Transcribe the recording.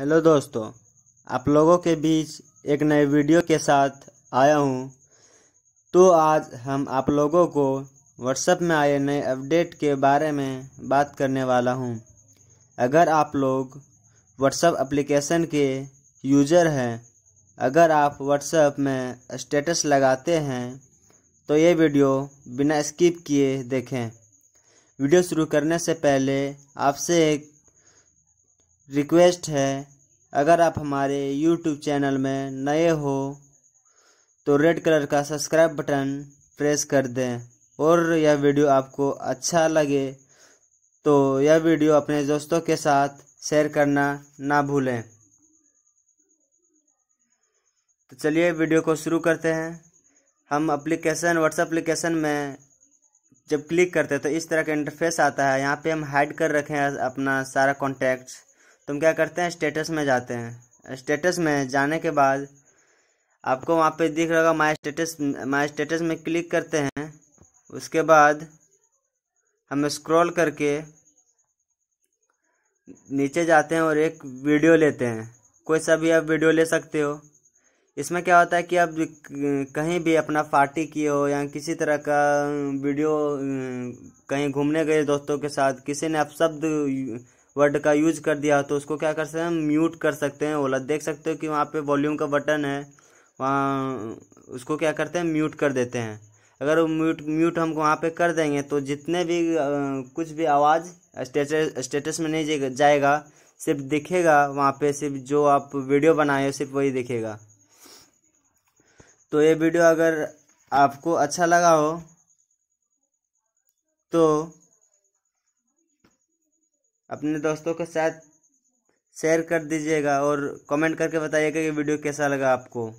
hello दोस्तों आप लोगों के बीच एक नए वीडियो के साथ आया हूं तो आज हम आप लोगों को व्हाट्सएप में आए नए अपडेट के बारे में बात करने वाला हूं अगर आप लोग व्हाट्सएप एप्लीकेशन के यूज़र हैं अगर आप व्हाट्सएप में स्टेटस लगाते हैं तो ये वीडियो बिना स्किप किए देखें वीडियो शुरू करने से पहले आपसे एक रिक्वेस्ट है अगर आप हमारे यूट्यूब चैनल में नए हो तो रेड कलर का सब्सक्राइब बटन प्रेस कर दें और यह वीडियो आपको अच्छा लगे तो यह वीडियो अपने दोस्तों के साथ शेयर करना ना भूलें तो चलिए वीडियो को शुरू करते हैं हम एप्लीकेशन व्हाट्सएप एप्लीकेशन में जब क्लिक करते हैं तो इस तरह का इंटरफेस आता है यहाँ पे हम हाइड कर रखे हैं अपना सारा कॉन्टैक्ट तुम क्या करते हैं स्टेटस में जाते हैं स्टेटस में जाने के बाद आपको वहाँ पे दिख रहा होगा माई स्टेटस माई स्टेटस में क्लिक करते हैं उसके बाद हम स्क्रॉल करके नीचे जाते हैं और एक वीडियो लेते हैं कोई सा भी आप वीडियो ले सकते हो इसमें क्या होता है कि आप कहीं भी अपना पार्टी किए हो या किसी तरह का वीडियो कहीं घूमने गए दोस्तों के साथ किसी ने आप शब्द वर्ड का यूज कर दिया तो उसको क्या कर सकते हैं म्यूट कर सकते हैं ओला देख सकते हो कि वहाँ पे वॉल्यूम का बटन है वहाँ उसको क्या करते हैं म्यूट कर देते हैं अगर वो म्यूट म्यूट हम वहाँ पे कर देंगे तो जितने भी आ, कुछ भी आवाज़ स्टेटस स्टेटस में नहीं जाएगा सिर्फ दिखेगा वहाँ पे सिर्फ जो आप वीडियो बनाए हो सिर्फ वही दिखेगा तो ये वीडियो अगर आपको अच्छा लगा हो तो अपने दोस्तों के साथ शेयर कर दीजिएगा और कमेंट करके बताइएगा कि वीडियो कैसा लगा आपको